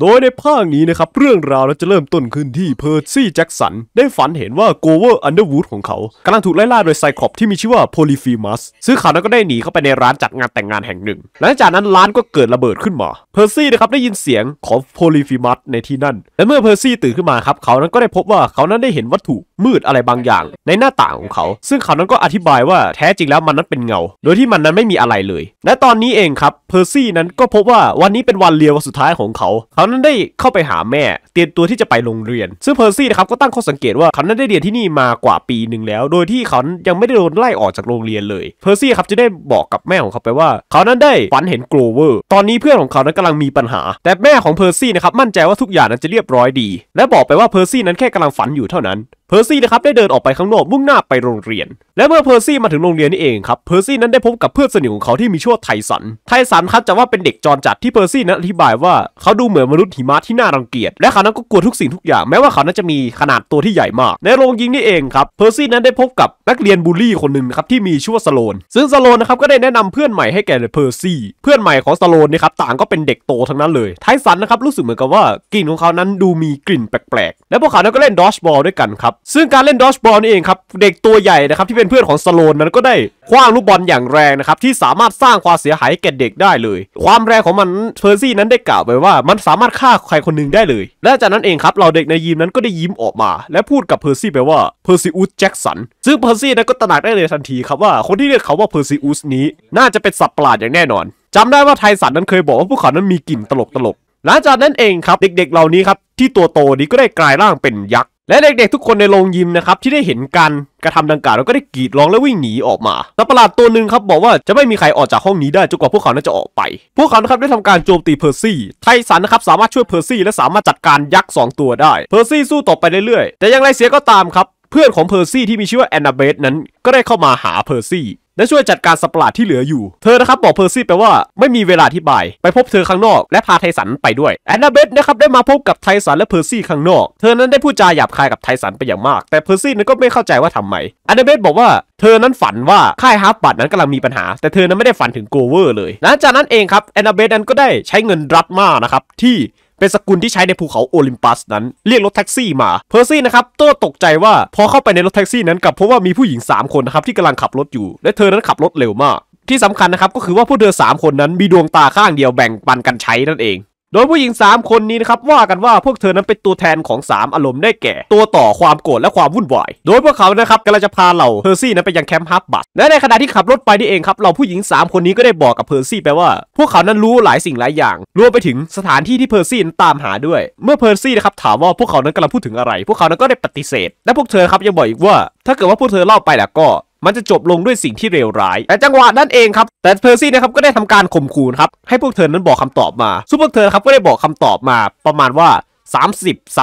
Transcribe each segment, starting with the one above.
โดยในภาคนี้นะครับเรื่องราวเราจะเริ่มต้นขึ้นที่เพอร์ซี่แจ็คสันได้ฝันเห็นว่าโกเวอร์อันเดอร์วูดของเขากำลังถูกไล่ล่าโดยไซคลอปที่มีชื่อว่าโพลิฟีมัสซึ่งเขานั้นก็ได้หนีเข้าไปในร้านจัดงานแต่งงานแห่งหนึ่งหลังจากนั้นร้านก็เกิดระเบิดขึ้นมาเพอร์ซี่นะครับได้ยินเสียงของโพลิฟีมัสในที่นั่น และเมื่อเพอร์ซี่ตื่นขึ้นมาครับเขานั้นก็ได้พบว่าเขานั้นได้เห็นวัตถุมืดอะไรบางอย่างในหน้าต่างของเขา ซึ่งเขานั้นก็อธิบายว่าแท้จริงแล้วมันนั้นเป็นเงา โดยที่มันนั้นไม่มีอะไรเลย และตอนนี้เองครับเพอร์ซี่นั้นก็พบว่าวันนี้เป็นวันเลียววันสุดท้ายของเขา เขานั้นได้เข้าไปหาแม่เตรียมตัวที่จะไปโรงเรียน ซึ่งเพอร์ซี่นะครับก็ตั้งข้อสังเกตว่าเขานั้นได้เรียนที่นี่มากว่าปีหนึ่งแล้ว โดยที่เขายังไม่ได้โดนไล่ออกจากโรงเรียนเลย เพอร์ซี่ครับจะได้บอกกับแม่ของเขาไปว่าเขานั้นได้ฝันเห็นโกลเวอร์ ตอนนี้เพื่อนของเขานั้นกำลังมีปัญหา แต่แม่ของเพอร์ซี่นะครับมั่นใจว่าทุกอย่างนั้นจะเรียบร้อยดี และบอกไปว่าเพอร์ซี่นั้นแค่กำลังฝันอยู่เท่านั้นเพอร์ซี่นะครับได้เดินออกไปข้างนอกมุ่งหน้าไปโรงเรียน และเมื่อเพอร์ซี่มาถึงโรงเรียนนี่เองครับเพอร์ซี่นั้นได้พบกับเพื่อนสนิทของเขาที่มีชื่อว่าไทสัน ไทสันครับจะว่าเป็นเด็กจรจัดที่เพอร์ซี่นั้นอธิบายว่าเขาดูเหมือนมนุษย์หิมะที่น่ารังเกียจและเขานั้นก็กลัวทุกสิ่งทุกอย่าง แม้ว่าเขานั้นจะมีขนาดตัวที่ใหญ่มาก ในโรงยิงนี่เองครับเพอร์ซี่นั้นได้พบกับนักเรียนบูลลี่คนหนึ่งครับที่มีชื่อว่าสโลน ซึ่งสโลนนะครับก็ได้แนะนำเพื่อนใหม่ให้แก่เพอร์ซี่เพื่อนใหม่ของสโลนนะครับต่างก็เป็นเด็กโตทั้งนั้นเลยไทสันนะครับรู้สึกเหมือนกับว่ากลิ่นของเขานั้นดูมีกลิ่นแปลกๆ แลพวกเขานั้นก็เล่นดอชบอลด้วยกันครับซึ่งการเล่นดอชบอลนี่เองครับ เด็กตัวใหญ่นะครับ ที่เป็นเพื่อนของสโลนนั้นก็ได้ คว้างลูกบอลอย่างแรงนะครับ ที่สามารถสร้างความเสียหายแก่เด็กได้เลย ความแรงของมันเพอร์ซี่นั้นได้กล่าวไปว่ามันสามารถฆ่าใครคนหนึ่งได้เลย และจากนั้นเองครับ เราเด็กในยิมนั้นก็ได้ยิ้มออกมา และพูดกับเพอร์ซี่ไปว่าเพอร์ซีอุสแจ็กสันซึ่งเพอร์ซี่นั้นก็ตระหนักได้เลยทันทีครับว่าคนที่เรียกเขาว่าเพอร์ซีอุสนี้น่าจะเป็นสัตว์ประหลาดอย่างแน่นอนจำได้ว่าไทสันนั้นเคยบอกว่าพวกเขานั้นมีกลิ่นตลกตลก หลังจากนั้นเองครับเด็กๆ เหล่านี้ครับที่ตัวโตนี้ก็ได้กลายร่างเป็นยักษและเด็กๆทุกคนในโรงยิมนะครับที่ได้เห็นกันกระทำดังกล่าวแล้วก็ได้กรีดร้องและวิ่งหนีออกมาสัตว์ประหลาดตัวหนึ่งครับ บอกว่าจะไม่มีใครออกจากห้องนี้ได้จนกว่าพวกเขานั้นจะออกไป พวกเขาครับได้ทำการโจมตีเพอร์ซี่ไทสันนะครับสามารถช่วยเพอร์ซี่และสามารถจัดการยักษ์ 2 ตัวได้เพอร์ซี่สู้ต่อไปเรื่อยๆ แต่อย่างไรเสียก็ตามครับ เพื่อนของเพอร์ซี่ที่มีชื่อว่าแอนนาเบธนั้นก็ได้เข้ามาหาเพอร์ซี่และช่วยจัดการสัปาร์ดที่เหลืออยู่ เธอนะครับบอกเพอร์ซี่ไปว่าไม่มีเวลาที่บาย ไปพบเธอข้างนอก และพาไทสันไปด้วยแอนนาเบธนะครับได้มาพบกับไทสันและเพอร์ซี่ข้างนอกเธอนั้นได้พูดจาหยาบคายกับไทสันไปอย่างมาก แต่เพอร์ซี่นั้นก็ไม่เข้าใจว่าทำไมแอนนาเบธบอกว่าเธอนั้นฝันว่าค่ายฮาร์ปบัตนั้นกำลังมีปัญหาแต่เธอนั้นไม่ได้ฝันถึงโกเวอร์เลย หลังจากนั้นเองครับแอนนาเบธนั้นก็ได้ใช้เงินรัดมานะครับที่เป็นสกุลที่ใช้ในภูเขาโอลิมปัสนั้นเรียกรถแท็กซี่มาเพอร์ซี่นะครับตัวตกใจว่าพอเข้าไปในรถแท็กซี่นั้นกับเพราะว่ามีผู้หญิง 3 คนนะครับที่กำลังขับรถอยู่ และเธอนั้นขับรถเร็วมาก ที่สำคัญนะครับ ก็คือว่าผู้เธอ 3 คนนั้นมีดวงตาข้างเดียวแบ่งปันกันใช้นั่นเองโดยผู้หญิง 3 คนนี้นะครับว่ากันว่าพวกเธอนั้นเป็นตัวแทนของ 3 อารมณ์ได้แก่ตัวต่อความโกรธและความวุ่นวาย โดยพวกเขานะครับกำลังจะพาเราเพอร์ซี่นั้นไปยังแคมป์ฮับบัตและในขณะที่ขับรถไปนี่เองครับเราผู้หญิง 3 คนนี้ก็ได้บอกกับเพอร์ซี่ไปว่า พวกเขานั้นรู้หลายสิ่งหลายอย่าง รวมไปถึงสถานที่ที่เพอร์ซี่นั้นตามหาด้วย เมื่อเพอร์ซี่นะครับถามว่าพวกเขานั้นกำลังพูดถึงอะไรพวกเขานั้นก็ได้ปฏิเสธ และพวกเธอครับยังบอกอีกว่า ถ้าเกิดว่าพวกเธอเล่าไปแล้วก็มันจะจบลงด้วยสิ่งที่เลวร้ายแต่จังหวะนั้นเองครับแต่เพอร์ซี่นะครับก็ได้ทำการข่มขู่ครับให้พวกเธอนั้นบอกคำตอบมาซูเปอร์เธอร์ครับก็ได้บอกคำตอบมา ประมาณว่า30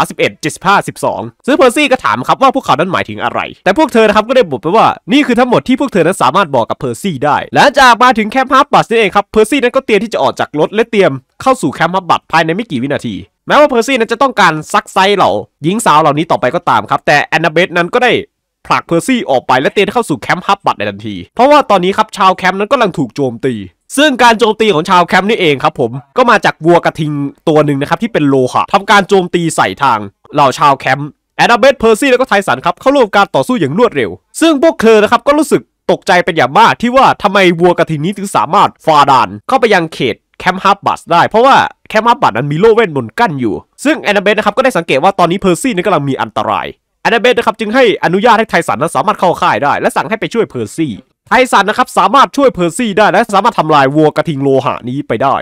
31 75 12ซึ่งเพอร์ซี่ก็ถามครับว่าพวกเขานั้นหมายถึงอะไรแต่พวกเธอนะครับก็ได้บอกไปว่านี่คือทั้งหมดที่พวกเธอนั้นสามารถบอกกับเพอร์ซี่ได้หลังจากมาถึงแคมป์ฮับบัตนี่เองครับเพอร์ซี่นั้นก็เตรียมที่จะออกจากรถและเตรียมเข้าสู่แคมป์ฮับบัตภายในไม่กี่วินาที แม้ว่าเพอร์ซี่นั้นจะต้องการซักไซเหล่าหญิงสาวเหล่านี้ต่อไปก็ตามครับแต่แอนนาเบธนั้นก็ได้ผลักเพอร์ซี่ออกไปและเตนเข้าสู่แคมป์ฮับบัตในทันที เพราะว่าตอนนี้ครับชาวแคมป์นั้นกำลังถูกโจมตี ซึ่งการโจมตีของชาวแคมป์นี่เองครับผม ก็มาจากวัวกระทิงตัวหนึ่งนะครับที่เป็นโลหะทำการโจมตีใส่ทางเหล่าชาวแคมป์แอดัมเบตเพอร์ซี่และก็ไทสันครับ เข้าร่วมการต่อสู้อย่างรวดเร็ว ซึ่งพวกเธอนะครับก็รู้สึกตกใจเป็นอย่างมากที่ว่าทำไมวัวกระทิงนี้ถึงสามารถฟาดานเข้าไปยังเขตแคมป์ฮับบัสได้เพราะว่าแคมป์ฮับบัสนั้นมีโลเว่นบนกั้นอยู่ซึ่งแอนาเบตนะครับก็ได้สังเกตว่าตอนนี้เพอร์ซี่นั้นกำลังมีอันตรายแอนนาเบธนะครับจึงให้อนุญาตให้ไทสันนั้นสามารถเข้าค่ายได้ และสั่งให้ไปช่วยเพอร์ซี่ไทสันนะครับสามารถช่วยเพอร์ซี่ได้และสามารถทำลายวัวกระทิงโลหะนี้ไปได้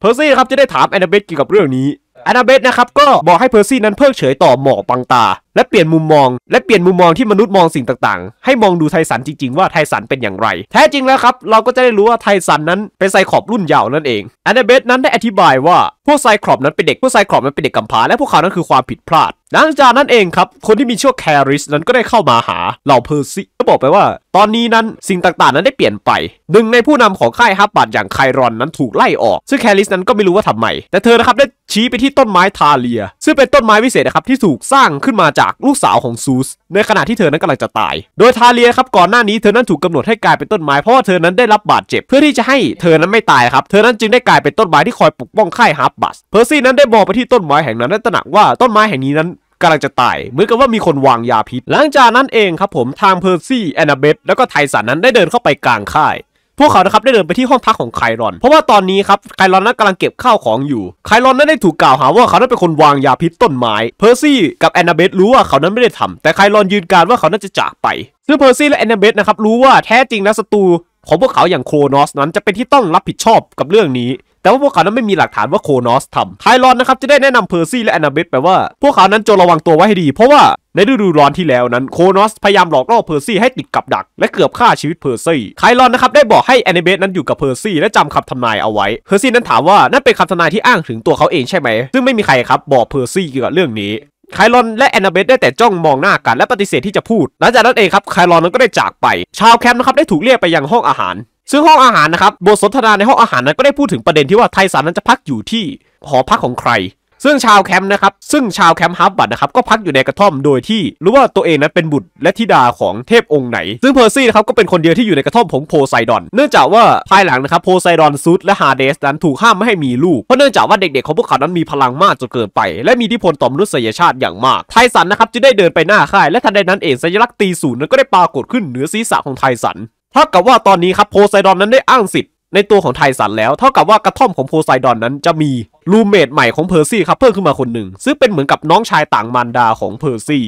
เพอร์ซี่นะครับจะได้ถามแอนนาเบธเกี่ยวกับเรื่องนี้แอนนาเบธนะครับก็บอกให้เพอร์ซี่นั้นเพิกเฉยต่อหมอกปังตาและเปลี่ยนมุมมองและเปลี่ยนมุมมองที่มนุษย์มองสิ่งต่างๆ ให้มองดูไทสันจริงๆว่าไทสันเป็นอย่างไร แท้จริงแล้วครับเราก็จะได้รู้ว่าไทสันนั้นเป็นไซคอบรุ่นยาวนั่นเองแอนนดเบธนั้นได้อธิบายว่าพวกไซคอบนั้นเป็นเด็กพวกไซคอบนั้นเป็นเด็กกำพร้าและพวกเขานั้นคือความผิดพลาด หลังจากนั้นเองครับคนที่มีชื่อแคริสนั้นก็ได้เข้ามาหาเหล่าเพอร์ซี่ก็บอกไปว่า ตอนนี้นั้นสิ่งต่างๆ นั้นได้เปลี่ยนไปหนึ่งในผู้นำของค่ายฮับบัตอย่างไครอนนั้นถูกไล่ออกซึ่งแคริสนั้นก็ไม่รู้ว่าทำไมแต่เธอนะครับได้ชี้ไปที่ต้นไม้ทาเลีย ซึ่งเป็นต้นไม้วิเศษนะครับที่ถูกสร้างขึ้นมาจากลูกสาวของซูสในขณะที่เธอนั้นกำลังจะตาย โดยทาเลียครับ ก่อนหน้านี้เธอนั้นถูกกาหนดให้กลายเป็นต้นไม้เพราะว่าเธอนั้นได้รับบาดเจ็บ เพื่อที่จะให้เธอนั้นไม่ตายครับเธอนั้นจึงได้กลายเป็นต้นไม้ที่คอยปกป้องค่ายฮาร์บัสเพอร์ซี่นั้นได้บอกไปที่ต้นไม้แห่งนั้นและตระหนักว่าต้นไม้แห่งนี้นั้นกำลังจะตายเหมือนกับว่ามีคนวางยาพิษหลังจากนั้นเองครับผมทางเพอร์ซี่แอนนาเบธแล้วก็ไทสันนั้นได้เดินเข้าไปกลางค่ายพวกเขานะครับได้เดินไปที่ห้องพักของไคลอนเพราะว่าตอนนี้ครับไคลอนนั้นกำลังเก็บข้าวของอยู่ไคลอนนั้นได้ถูกกล่าวหาว่าเขานั้นเป็นคนวางยาพิษต้นไม้เพอร์ซี่กับแอนนาเบธรู้ว่าเขานั้นไม่ได้ทำ แต่ไคลอนยืนการว่าเขานั้นจะจากไปซึ่งเพอร์ซี่และแอนนาเบธนะครับรู้ว่าแท้จริงแล้วศัตรูของพวกเขาอย่างโครนอสนั้นจะเป็นที่ต้องรับผิดชอบกับเรื่องนี้แต่ว่าพวกเขานั้นไม่มีหลักฐานว่าโคนอสทำไทรอนนะครับจะได้แนะนำเพอร์ซี่และแอนนาเบธไปว่า พวกเขานั้นจงระวังตัวไว้ให้ดี เพราะว่าในฤดูร้อนที่แล้วนั้นโคนอสพยายามหลอกล่อเพอร์ซี่ให้ติดกับดัก และเกือบฆ่าชีวิตเพอร์ซี่ ไคลอนนะครับได้บอกให้แอนนาเบธนั้นอยู่กับเพอร์ซี่และจำคำทำนายเอาไว้ เพอร์ซี่นั้นถามว่านั่นเป็นคำทำนายที่อ้างถึงตัวเขาเองใช่ไหม ซึ่งไม่มีใครครับบอกเพอร์ซี่เกี่ยวกับเรื่องนี้ ไคลอนและแอนนาเบธได้แต่จ้องมองหน้ากันและปฏิเสธที่จะพูด หลังจากนั้นเองครับไคลอนนั้นก็ได้จากไปชาวแคมป์นะครับได้ถูกเรียกไปยังห้องอาหารซึ่งห้องอาหารนะครับบทสนทนาในห้องอาหารนั้นก็ได้พูดถึงประเด็นที่ว่าไทสันนั้นจะพักอยู่ที่หอพักของใคร ซึ่งชาวแคมป์นะครับ ซึ่งชาวแคมป์ฮับบัตนะครับก็พักอยู่ในกระท่อมโดยที่รู้ว่าตัวเองนั้นเป็นบุตร และธิดาของเทพองค์ไหน ซึ่งเพอร์ซี่นะครับก็เป็นคนเดียวที่อยู่ในกระท่อมของโพไซดอน เนื่องจากว่าภายหลังนะครับโพไซดอนซูดและฮาเดสนั้นถูกห้ามไม่ให้มีลูก เพราะเนื่องจากว่าเด็กๆของพวกเขานั้นมีพลังมากจนเกินไป และมีอิทธิพลต่อมนุษยชาติอย่างมาก ไทสันนะครับจึงได้เดินไปหน้าค่ายและทันใดนั้นเองสัญลักษณ์ตีศูนย์นั้น ก็ได้ปรากฏขึ้นเหนือศีรษะของไทสันเท่ากับว่าตอนนี้ครับโพไซดอนนั้นได้อ้างสิทธิ์ในตัวของไทสันแล้วเท่ากับว่ากระท่อมของโพไซดอนนั้นจะมี ลูเมดใหม่ของเพอร์ซี่ครับเพิ่มขึ้นมาคนหนึ่งซึ่งเป็นเหมือนกับน้องชายต่างมารดาของเพอร์ซี่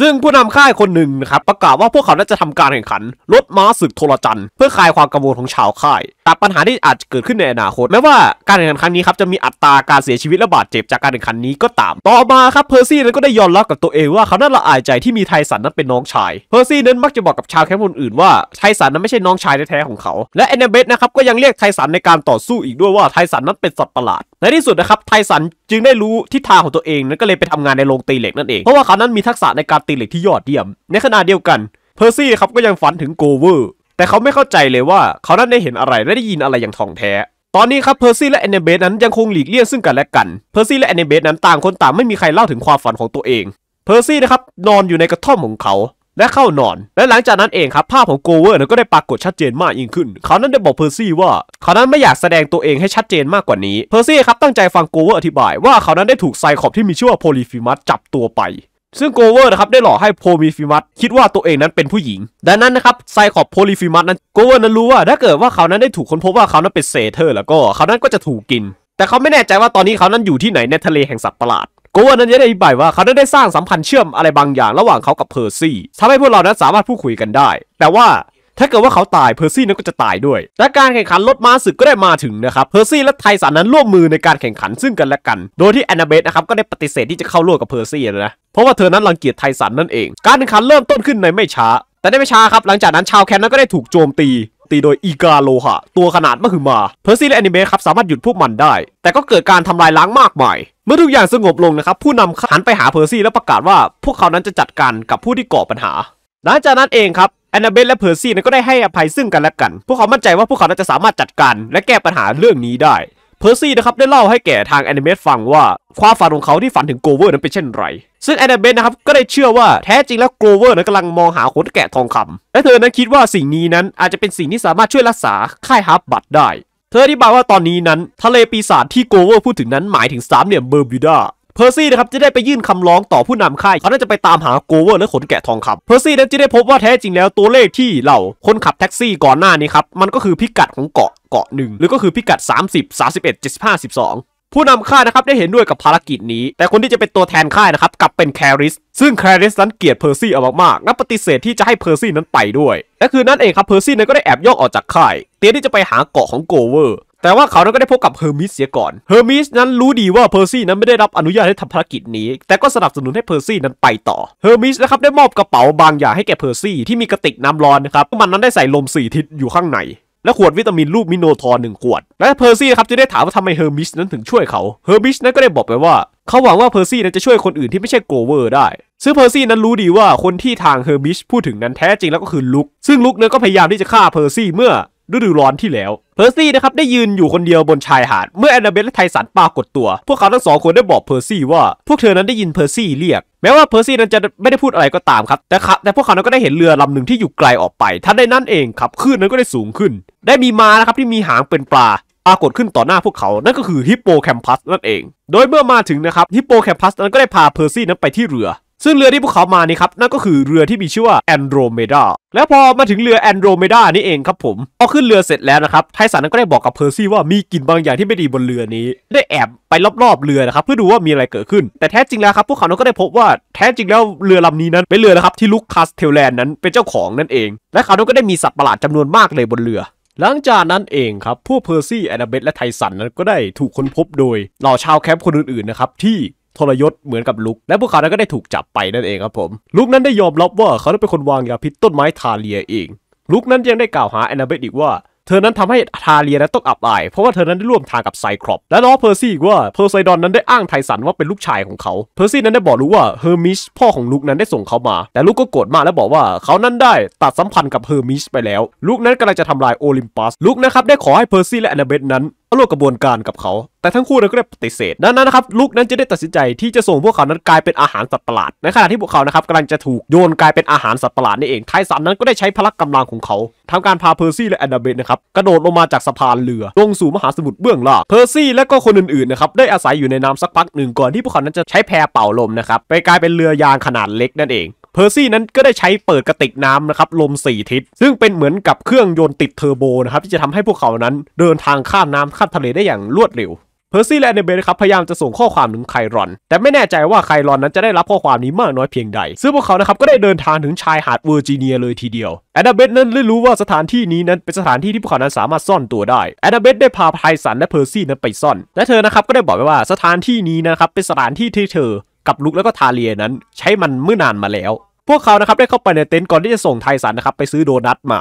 ซึ่งผู้นำค่ายคนหนึ่งนะครับ ประกาศว่าพวกเขาจะทำการแข่งขันรถม้าศึกโทรจันทร์เพื่อคลายความกังวลของชาวค่าย แต่ปัญหาที่อาจเกิดขึ้นในอนาคตแม้ว่าการแข่งขันครั้งนี้ครับ จะมีอัตราการเสียชีวิตและบาดเจ็บจากการแข่งขันนี้ก็ตาม ต่อมาครับเพอร์ซี่นั้นก็ได้ยอมรับกับตัวเองว่าเขาน่าละอายใจที่มีไทสันนั้นเป็นน้องชาย เพอร์ซี่นั้นมักจะบอกกับชาวแคมป์คนอื่นว่าไทสันนั้นไม่ใช่น้องชายแท้ๆของเขา และแอนเนเบตนะครับก็ยังเรียกไทสันในการต่อสู้อีกด้วยว่าไทสันนั้นเป็นสัตว์ประหลาดในที่สุดนะครับไทสันจึงได้รู้ทิศทางของตัวเองนั้นก็เลยไปทำงานในโรงตีเหล็กนั่นเองเพราะว่าเขานั้นมีทักษะในการตีเหล็กที่ยอดเยี่ยม ในขณะเดียวกันเพอร์ซี่ครับก็ยังฝันถึงโกเวอร์ แต่เขาไม่เข้าใจเลยว่าเขานั้นได้เห็นอะไร และได้ยินอะไรอย่างท่องแท้ ตอนนี้ครับเพอร์ซี่และแอนเนเบสนั้นยังคงหลีกเลี่ยงซึ่งกันและกัน เพอร์ซี่และแอนเนเบสนั้นต่างคนต่างไม่มีใครเล่าถึงความฝันของตัวเอง เพอร์ซี่นะครับ นอนอยู่ในกระท่อมของเขาและเข้านอน และหลังจากนั้นเองครับภาพของโกเวอร์นั้นก็ได้ปรากฏชัดเจนมากยิ่งขึ้น เขานั้นได้บอกเพอร์ซี่ว่าเขานั้นไม่อยากแสดงตัวเองให้ชัดเจนมากกว่านี้ เพอร์ซี่ครับตั้งใจฟังโกเวอร์อธิบายว่าเขานั้นได้ถูกไซคอบที่มีชื่อว่าโพลิฟิมัสจับตัวไปซึ่งโกเวอร์นะครับได้หลอกให้โพลิฟิมัสคิดว่าตัวเองนั้นเป็นผู้หญิง ดังนั้นนะครับไซคอบโพลิฟิมัสนั้นโกเวอร์นั้นรู้ว่าถ้าเกิดว่าเขานั้นได้ถูกค้นพบว่าเขานั้นเป็นเซเธอร์แล้วก็ เขานั้นก็จะถูกกิน แต่เขาไม่แน่ใจว่าตอนนี้เขานั้นอยู่ที่ไหนในทะเลแห่งสัตว์ประหลาดโกเวอร์นั้นจะได้อธิบายว่าเขานั้นได้สร้างสัมพันธ์เชื่อมอะไรบางอย่างระหว่างเขากับเพอร์ซี่ทำให้พวกเรานั้นสามารถพูดคุยกันได้แต่ว่าถ้าเกิดว่าเขาตายเพอร์ซี่นั้นก็จะตายด้วยและการแข่งขันรถม้าศึกก็ได้มาถึงนะครับเพอร์ซี่และไทสันนั้นร่วมมือในการแข่งขันซึ่งกันและกัน โดยที่แอนนาเบธนะครับก็ได้ปฏิเสธที่จะเข้าร่วมกับเพอร์ซี่นะเพราะว่าเธอนั้นรังเกียจไทสันนั่นเอง การแข่งขันเริ่มต้นขึ้นในไม่ช้า แต่ได้ไม่ช้าครับ หลังจากนั้นชาวแคนนั้นก็ได้ถูกโจมตี ตีโดยอีกาโลหะตัวขนาดมหึมาเพอร์ซี่และแอนิเมะครับ สามารถหยุดพวกมันได้ แต่ก็เกิดการทำลายล้างมากมาย เมื่อทุกอย่างสงบลงนะครับ ผู้นำหันไปหาเพอร์ซี่และประกาศว่า พวกเขานั้นจะจัดการกับผู้ที่ก่อปัญหาหลังจากนั้นเองครับแอนาเบลและเพอร์ซี่นั้นก็ได้ให้อภัยซึ่งกันและกัน พวกเขามั่นใจว่าพวกเขานจะสามารถจัดการและแก้ปัญหาเรื่องนี้ได้เพอร์ซี่นะครับได้เล่าให้แก่ทางแอนิเมตฟังว่า ความฝันของเขาที่ฝันถึงโกเวอร์นั้นเป็นเช่นไร ซึ่งแอนิเมตนะครับก็ได้เชื่อว่าแท้จริงแล้วโกเวอร์นั้นกำลังมองหาคนแกะทองคำและเธอนั้นคิดว่าสิ่งนี้นั้นอาจจะเป็นสิ่งที่สามารถช่วยรักษา ค่ายฮับบัตได้ เธออธิบายว่าตอนนี้นั้น ทะเลปีศาจที่โกเวอร์พูดถึงนั้นหมายถึงสามเหลี่ยมเบอร์บิวดาเพอร์ซี่นะครับจะได้ไปยื่นคำร้องต่อผู้นำค่ายเขาน่าจะไปตามหาโกเวอร์และขนแกะทองคำเพอร์ซี่นั้นจะได้พบว่าแท้จริงแล้วตัวเลขที่เหล่าคนขับแท็กซี่ก่อนหน้านี้ครับมันก็คือพิกัดของเกาะเกาะหนึ่งหรือก็คือพิกัด 30 31 75 12 ผู้นำค่ายนะครับได้เห็นด้วยกับภารกิจนี้ แต่คนที่จะเป็นตัวแทนค่ายนะครับกลับเป็นแคริส ซึ่งแคริสนั้นเกลียดเพอร์ซี่เอามากๆ นับปฏิเสธที่จะให้เพอร์ซี่นั้นไปด้วย และคือนั่นเองครับเพอร์ซี่นั้นก็ได้แอบย่องออกจากค่าย เตรียมที่จะไปหาเกาะของโกเวอร์ แต่ว่าเขานั้นก็ได้พบกับเฮอร์มิสเสียก่อน เฮอร์มิสนั้นรู้ดีว่าเพอร์ซี่นั้นไม่ได้รับอนุญาตให้ทำภารกิจนี้ แต่ก็สนับสนุนให้เพอร์ซี่นั้นไปต่อเฮอร์มิสนะครับได้มอบกระเป๋าบางอย่างให้แก่เพอร์ซี่ที่มีกระติกน้ำร้อนนะครับมันนั้นได้ใส่ลมสี่ทิศอยู่ข้างในและขวดวิตามินรูปมิโนทอร์หนึ่งขวด และเพอร์ซี่ครับจะได้ถามว่าทำไมเฮอร์มิชนั้นถึงช่วยเขา เฮอร์มิชนั้นก็ได้บอกไปว่า เขาหวังว่าเพอร์ซี่นั้นจะช่วยคนอื่นที่ไม่ใช่โกเวอร์ได้ ซึ่งเพอร์ซี่นั้นรู้ดีว่าคนที่ทางเฮอร์มิชพูดถึงนั้นแท้จริง แล้วก็คือลุกซึ่งลุกนั้นก็พยายามที่จะฆ่าเพอร์ซี่เมื่อฤดูร้อนที่แล้วเพอร์ซี่นะครับได้ยืนอยู่คนเดียวบนชายหาดเมื่อแอนนาเบลและไทสันปรากฏตัว พวกเขาทั้งสองคนได้บอกเพอร์ซี่ว่า พวกเธอนั้นได้ยินเพอร์ซี่เรียก แม้ว่าเพอร์ซี่นั้นจะไม่ได้พูดอะไรก็ตามครับแต่ครับแต่พวกเขานั้นก็ได้เห็นเรือลำหนึ่งที่อยู่ไกลออกไปทันใดนั้นเองครับคลื่นนั้นก็ได้สูงขึ้น ได้มีมานะครับที่มีหางเป็นปลาปรากฏขึ้นต่อหน้าพวกเขานั่นก็คือฮิปโปแคมปัสนั่นเอง โดยเมื่อมาถึงนะครับฮิปโปแคมปัสนั้นก็ได้พาเพอร์ซี่นั้นไปที่เรือซึ่งเรือที่พวกเขามานี่ครับ นั่นก็คือเรือที่มีชื่อว่าแอนโดรเมดาแล้วพอมาถึงเรือแอนโดรเมดานี่เองครับผมพอขึ้นเรือเสร็จแล้วนะครับไทสันนนั้ก็ได้บอกกับเพอร์ซี่ว่ามีกลิ่นบางอย่างที่ไม่ดีบนเรือนี้ ได้แอบไปรอบๆเรือนะครับเพื่อดูว่ามีอะไรเกิดขึ้น แต่แท้จริงแล้วครับ พวกเขาก็ได้พบว่าแท้จริงแล้วเรือลำนี้นั้นเป็นเรือนะครับที่ลุคคัสเทลแลนด์นั้นเป็นเจ้าของนั่นเอง และเขาก็ได้มีสัตว์ประหลาดจำนวนมากเลยบนเรือ หลังจากนั้นเองครับพวกเพอร์ซี่แอนนาเบธและไทสันนั้นก็ได้ถูกค้นพบโดยเหล่าชาวแคมป์คนอื่นๆนะครับที่ทรยศเหมือนกับลุก และพวกเขานั้นก็ได้ถูกจับไปนั่นเองครับผม ลุกนั้นได้ยอมรับว่าเขาเป็นคนวางยาพิษต้นไม้ทาเลียเอง ลุกนั้นยังได้กล่าวหาแอนนาเบตอีกว่าเธอนั้นทำให้ทาเลียนั้นต้องอับอาย เพราะว่าเธอนั้นได้ร่วมทางกับไซครอป และล้อเพอร์ซี่อีกว่าเพอร์ไซดอนนั้นได้อ้างไทสันว่าเป็นลูกชายของเขาเพอร์ซี่นั้นได้บอกรู้ว่าเฮอร์มิชพ่อของลุกนั้นได้ส่งเขามาแต่ลุกก็โกรธมากและบอกว่า เขานั้นได้ตัดสัมพันธ์กับเฮอร์มิชไปแล้วลุกนั้นกำลังจะทำลายโอลิมปัสลุกนะครับได้ขอให้เพอร์ซี่และแอนนาเบตนั้นราลมกระบวนการกับเขา แต่ทั้งคู่ก็ได้ปฏิเสธดังนั้นนะครับลูกนั้นจะได้ตัดสินใจที่จะส่งพวกเขานั้นกลายเป็นอาหารสัตว์ประหลาดในขณะที่พวกเขานะครับกำลังจะถูกโยนกลายเป็นอาหารสัตว์ประหลาดนี่เองทายสันนั้นก็ได้ใช้พลังกำลังของเขา ทำการพาเพอร์ซี่และแอนนาเบตนะครับกระโดดลงมาจากสะพานเรือลงสู่มหาสมุทรเบื้องล่างเพอร์ซี่และก็คนอื่น ๆ นะครับได้อาศัยอยู่ในน้ำสักพักหนึ่งก่อนที่พวกเขานั้นจะใช้แพเป่าลมนะครับไปกลายเป็นเรือยางขนาดเล็กนั่นเองเพอร์ซี่นั้นก็ได้ใช้เปิดกระติกน้ำนะครับ ลม 4 ทิศซึ่งเป็นเหมือนกับเครื่องยนต์ติดเทอร์โบนะครับที่จะทำให้พวกเขานั้น เดินทางข้ามน้ำข้ามทะเลได้อย่างรวดเร็วเพอร์ซี่และเนเบลครับพยายามจะส่งข้อความถึงไคลรอน แต่ไม่แน่ใจว่าไคลรอนนั้นจะได้รับข้อความนี้มากน้อยเพียงใดซึ่งพวกเขานะครับก็ได้เดินทางถึงชายหาดเวอร์จิเนียเลยทีเดียวแอดาเบตนั้นได้รู้ว่าสถานที่นี้นั้นเป็นสถานที่ที่พวกเขานั้นสามารถซ่อนตัวได้แอดาเบตได้พาไพสันและเพอร์ซี่นั้นไปซ่อนและเธอนะครับก็ได้บอกไว้ว่าสถานที่นี้นะครับเป็นสถานที่ที่เธอ กับลุกแล้วก็ทาเลียนั้น ใช้มันเมื่อนานมาแล้วพวกเขานะครับได้เข้าไปในเต็นท์ก่อนที่จะส่งไทสันนะครับไปซื้อโดนัทมา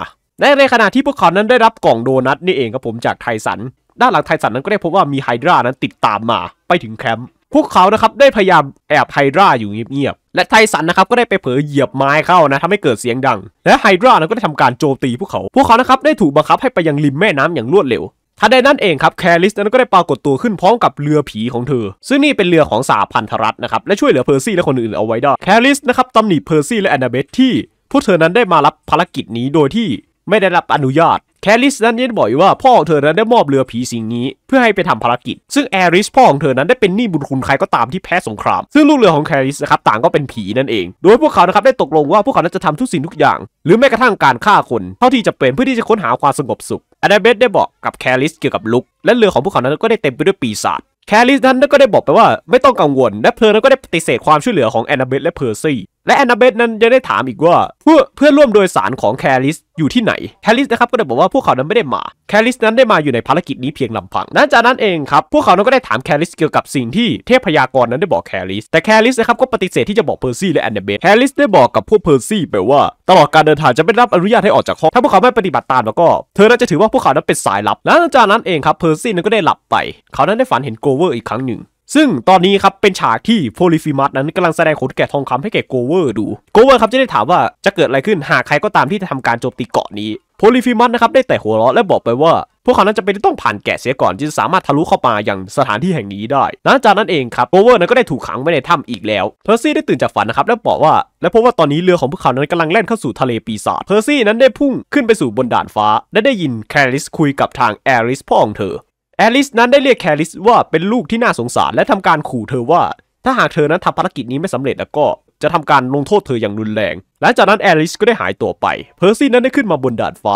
ในขณะที่พวกเขานั้นได้รับ กล่องโดนัทนี่เองครับผมจากไทสัน ด้านหลังไทสันนั้นก็ได้พบว่ามีไฮดรานั้นติดตามมาไปถึงแคมป์ พวกเขานะครับได้พยายามแอบไฮดราอยู่เงียบๆ และไทสันนะครับก็ได้ไปเผลอเหยียบไม้เข้านะทำให้เกิดเสียงดัง และไฮดรานั้นก็ได้ทำการโจมตีพวกเขา พวกเขานะครับได้ถูกบังคับให้ไปยังริมแม่น้ำอย่างรวดเร็วทันใดนั้นเองครับแคลิสนั้นก็ได้ปรากฏตัวขึ้นพร้อมกับเรือผีของเธอ ซึ่งนี่เป็นเรือของสาพันธรัฐนะครับ และช่วยเหลือเพอร์ซี่และคนอื่นเอาไว้ได้แคลิสนะครับ ตำหนิเพอร์ซี่และแอนนาเบธที่พวกเธอนั้นได้มารับภารกิจนี้โดยที่ไม่ได้รับอนุญาตแคลิสนั้นยันบอกอว่า พ่อของเธอนั้นได้มอบเรือผีสิงนี้ เพื่อให้ไปทำภารกิจ ซึ่งแอริสพ่อของเธอนั้นได้เป็นหนี้บุญคุณใครก็ตามที่แพ้สงคราม ซึ่งลูกเรือของแคลิสนะครับต่างก็เป็นผีนั่นเองโดยพวกเขานะครับได้ตกลงว่า พวกเขานั้นจะทำทุกสิ่งทุกอย่าง หรือแม้กระทั่งการฆ่าคน เท่าที่จะเป็นเพื่อที่จะค้นหาความสงบสุขอดาเบสได้บอกกับแคลิสเกี่ยวกับลุกและเรือของพวกเขานั้นก็ได้เต็มไปด้วยปีศาจแคลิสนั้นก็ได้บอกไปว่าไม่ต้องกังวล และเธอินก็ได้ปฏิเสธความช่วยเหลือของแอนนาเบธและเพอร์ซี่และแอนนาเบธนั้นยังได้ถามอีกว่า เพื่อเพื่อนร่วมโดยสารของแคลิสอยู่ที่ไหนแคลิสนะครับก็ได้บอกว่าพวกเขานั้นไม่ได้มาแคลิสนั้นได้มาอยู่ในภารกิจนี้เพียงลำพังนั้นจากนั้นเองครับ พวกเขานั้นก็ได้ถามแคลิสเกี่ยวกับสิ่งที่เทพพยากรนั้นได้บอกแคลิสแต่แคลิสนะครับก็ปฏิเสธที่จะบอกเพอร์ซี่และแอนนาเบธแคลิสได้บอกกับพวกเพอร์ซี่ไปว่าตลอดการเดินทางจะไม่รับอนุญาตให้ออกจากห้องถ้าพวกเขาไม่ปฏิบัติตามแล้วก็ เธอน่าจะถือว่าพวกเขานั้นเป็นสายลับหลังจากนั้นเองครับเพอร์ซี่นั้นก็ได้หลับไปเขานั้นได้ฝันเห็นโกเวอร์อีกครั้งหนึ่งซึ่งตอนนี้ครับเป็นฉากที่โพลิฟิมัสนั้นกำลังแสดงขนแกะทองคำให้แก่โกเวอร์ดู โกเวอร์ครับจะได้ถามว่าจะเกิดอะไรขึ้นหากใครก็ตามที่จะทำการโจมตีเกาะนี้ โพลิฟิมัสนะครับได้แต่หัวเราะและบอกไปว่า พวกเขานั้นจะเป็นต้องผ่านแกะเสียก่อนจึงสามารถทะลุเข้ามาอย่างสถานที่แห่งนี้ได้หลังจากนั้นเองครับโกเวอร์นั้นก็ได้ถูกขังไว้ในถ้ำอีกแล้ว เพอร์ซี่ได้ตื่นจากฝันนะครับและบอกว่าและพบว่าตอนนี้เรือของพวกเขา นั้นกำลังแล่นเข้าสู่ทะเลปีศาจ เพอร์ซี่นั้นได้พุ่งขึ้นไปสู่บนดาดฟ้าและได้ยินแคลริสคุยกับทางแอริสพ่อของเธอแอลิสนั้นได้เรียกแคลิสว่าเป็นลูกที่น่าสงสาร และทำการขู่เธอว่า ถ้าหากเธอนั้นทำภารกิจนี้ไม่สำเร็จแล้วก็จะทำการลงโทษเธออย่างรุนแรงหลังจากนั้นแอลิสก็ได้หายตัวไป เพอร์ซี่นั้นได้ขึ้นมาบนดาดฟ้า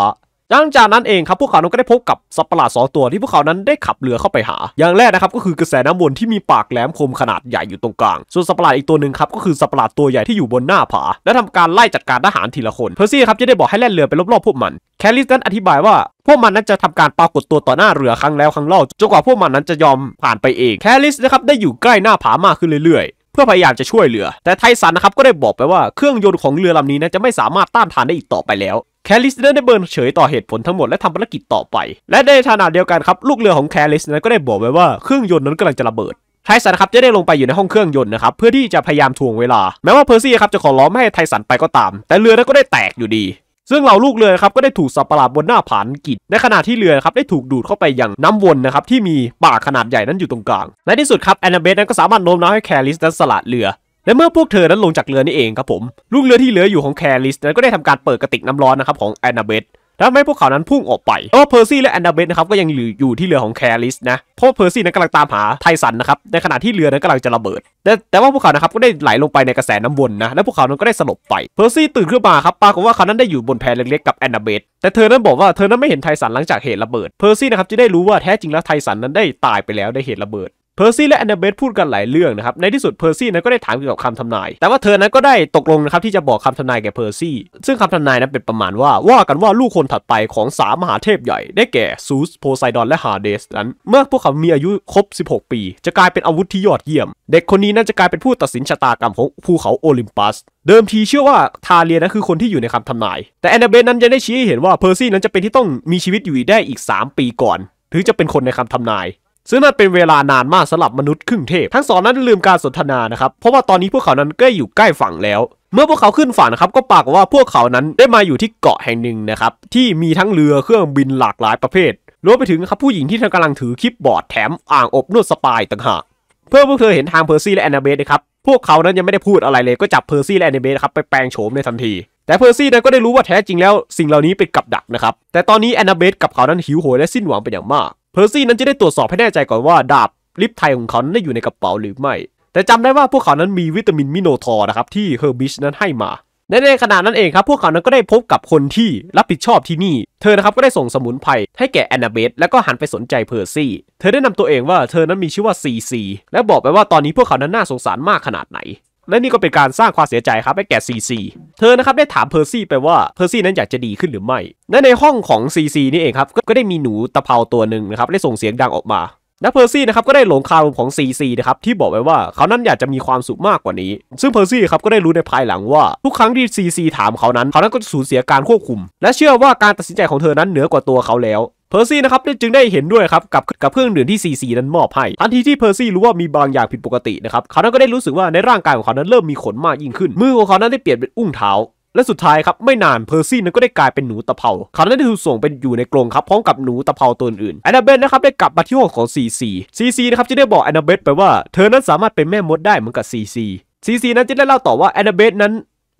หลังจากนั้นเองครับพวกเขาั้ก็ได้พบกับ สัตว์ประหลาดสองตัวที่พวกเขานั้นได้ขับเรือเข้าไปหา อย่างแรกนะครับก็คือกระแสน้ำวนที่มีปากแหลมคมขนาดใหญ่อยู่ตรงกลาง ส่วนสัตว์ประหลาดอีกตัวหนึ่งครับก็คือสัตว์ประหลาดตัวใหญ่ที่อยู่บนหน้าผา และทำการไล่จัดการทหารทีละคนเพอร์ซี่ครับจะได้บอกให้แล่นเรือไปรอบๆพวกมันแคลริสนั้นอธิบายว่า พวกมันนั้นจะทำการปรากฏตัวต่อหน้าเรือครั้งแล้วครั้งเล่าจนกว่าพวกมันนั้นจะยอมผ่านไปเองแคลริสนะครับได้อยู่ใกล้หน้าผามากขึ้นเรื่อยเพื่อพยายามจะช่วยเหลือ แต่ไทสันนะครับก็ได้บอกไปว่าเครื่องยนต์ของเรือลำนี้นะจะไม่สามารถต้านทานได้อีกต่อไปแล้วแคลิสได้เบิร์นเฉยต่อเหตุผลทั้งหมดและทำภารกิจต่อไป และในขณะเดียวกันครับลูกเรือของแคลิสนั้นก็ได้บอกไปว่าเครื่องยนต์นั้นกำลังจะระเบิดไทสันครับจะได้ลงไปอยู่ในห้องเครื่องยนต์นะครับเพื่อที่จะพยายามทวงเวลาแม้ว่าเพอร์ซี่ครับจะขอร้องไม่ให้ไทสันไปก็ตามแต่เรือนั้นก็ได้แตกอยู่ดีซึ่งเหล่าลูกเรือครับก็ได้ถูกสับประหลาดบนหน้าผานกิดในขณะที่เรือครับได้ถูกดูดเข้าไปอย่างน้ำวนนะครับที่มีปากขนาดใหญ่นั้นอยู่ตรงกลางในที่สุดครับแอนนาเบธนั้นก็สามารถโน้มน้าวให้แคลิสนั้นสละเรือ และเมื่อพวกเธอนั้นลงจากเรือนี่เองครับผมลูกเรือที่เหลืออยู่ของแคลิสนั้นก็ได้ทำการเปิดกระติกน้ำร้อนนะครับของแอนนาเบธแล้วทำให้พวกเขานั้นพุ่งออกไปแต่วเพอร์ซี่และแอนดาเบธนะครับก็ยังอยู่ที่เรือของแคลิสนะ เพราะเพอร์ซี่นั้นกำลังตามหาไทสันนะครับ ในขณะที่เรือนั้นกำลังจะระเบิด แต่แต่ว่าพวกเขานะครับก็ได้ไหลลงไปในกระแสน้ำวนนะ และพวกเขานั้นก็ได้สลบไป เพอร์ซี่ตื่นขึ้นมาครับปรากฏว่าเขานั้นได้อยู่บนแพเล็กๆกับแอนดาเบธแต่เธอนั้นบอกว่าเธอนั้นไม่เห็นไทสันหลังจากเหตุระเบิด เพอร์ซี่นะครับจะได้รู้ว่าแท้จริงแล้วไทสันนั้นได้ตายไปแล้วในเหตุระเบิดเพอร์ซี่และแอนนาเบธพูดกันหลายเรื่องนะครับ ในที่สุดเพอร์ซี่นั้นก็ได้ถามเกี่ยวกับคำทำนาย แต่ว่าเธอนั้นก็ได้ตกลงนะครับ ที่จะบอกคำทำนายแก่เพอร์ซี่ซึ่งคำทำนายนั้นเป็นประมาณว่าว่ากันว่าลูกคนถัดไปของสามมหาเทพใหญ่ ได้แก่ซูสโพไซดอนและฮาเดสนั้น เมื่อพวกเขา มีอายุครบ 16 ปี จะกลายเป็นอาวุธที่ยอดเยี่ยม เด็กคนนี้นั้นจะกลายเป็นผู้ตัดสินชะตากรรมของภูเขาโอลิมปัส เดิมทีเชื่อว่าทาเลียนั้นคือคนที่อยู่ในคำทำนาย แต่แอนนาเบธนั้นยังได้ชี้ให้เห็นว่าเพอร์ซี่นั้นจะเป็นที่ต้องมีชีวิตอยู่ได้อีก3 ปีก่อน ถึงจะเป็นคนในคำทำนายซึ่งนั่นเป็นเวลานานมากสำหรับมนุษย์ครึ่งเทพ ทั้งสองนั้นลืมการสนทนานะครับ เพราะว่าตอนนี้พวกเขานั้นก็อยู่ใกล้ฝั่งแล้ว เมื่อพวกเขาขึ้นฝั่งนะครับ ก็ปากว่าพวกเขานั้นได้มาอยู่ที่เกาะแห่งหนึ่งนะครับ ที่มีทั้งเรือเครื่องบินหลากหลายประเภทรวมไปถึงครับผู้หญิงที่เธอกำลังถือคลิปบอร์ดแถม อ่างอบนวดสปายต่างหากเพื่อพวกเธอเห็นทางเพอร์ซี่และแอนนาเบธนะครับพวกเขานั้นยังไม่ได้พูดอะไรเลยก็จับเพอร์ซี่และแอนนาเบธครับไปแปลงโฉมในทันที แต่เพอร์ซี่นั้นก็ได้รู้ว่าแท้จริงแล้ว สิ่งเหล่านี้เป็นกับดักนะครับแต่ตอนนี้แอนนาเบธกับเขานั้น หิวโหยและสิ้นหวังเป็นอย่างมากเพอร์ซี่นั้นจะได้ตรวจสอบให้แน่ใจก่อนว่าดาบลิฟไทยของเขาได้อยู่ในกระเป๋าหรือไม่ แต่จำได้ว่าพวกเขานั้นมีวิตามินมิโนทอร์นะครับที่เฮอร์บิชนั้นให้มา ในขณะนั้นเองครับ พวกเขานั้นก็ได้พบกับคนที่รับผิดชอบที่นี่ เธอนะครับก็ได้ส่งสมุนไพรให้แก่แอนนาเบธแล้วก็หันไปสนใจเพอร์ซี่เธอได้นำตัวเองว่าเธอนั้นมีชื่อว่าซีซีและบอกไปว่าตอนนี้พวกเขานั้นน่าสงสารมากขนาดไหนและนี่ก็เป็นการสร้างความเสียใจครับให้แก่ซีซี เธอนะครับ ได้ถามเพอร์ซี่ไปว่าเพอร์ซี่นั้นอยากจะดีขึ้นหรือไม่ และในห้องของซีซีนี่เองครับก็ได้มีหนูตะเภาตัวหนึ่งนะครับได้ส่งเสียงดังออกมา และเพอร์ซี่นะครับก็ได้หลงคารมของซีซีนะครับที่บอกไว้ว่าเขานั้นอยากจะมีความสุขมากกว่านี้ ซึ่งเพอร์ซี่ครับก็ได้รู้ในภายหลังว่าทุกครั้งที่ซีซีถามเขานั้นเขานั้นก็สูญเสียการควบคุม และเชื่อว่าการตัดสินใจของเธอนั้นเหนือกว่าตัวเขาแล้วเพอร์ซี่นะครับจึงได้เห็นด้วยครับกับกับเครื่องดื่มที่ซีซีนั้นมอบให้ทันทีที่เพอร์ซี่รู้ว่ามีบางอย่างผิดปกตินะครับเขานั้นก็ได้รู้สึกว่าในร่างกายของเขานั้นเริ่มมีขนมากยิ่งขึ้นมือของเขานั้นได้เปลี่ยนเป็นอุ้งเท้า และสุดท้ายครับไม่นานเพอร์ซี่นั้นก็ได้กลายเป็นหนูตะเภาเขานั้นได้ถูกส่งไปอยู่ในกรงครับพร้อมกับหนูตะเภาตัวอื่นแอนนาเบธนะครับได้กลับมาที่ห้องของซีซีซีซีนะครับจะได้บอกแอนนาเบธไปว่า เธอนั้นสามารถเป็นแม่มดได้เหมือนกับซีซีซีซีนั้นจะได้เล่าต่อว่าแอนนาเบธนั้น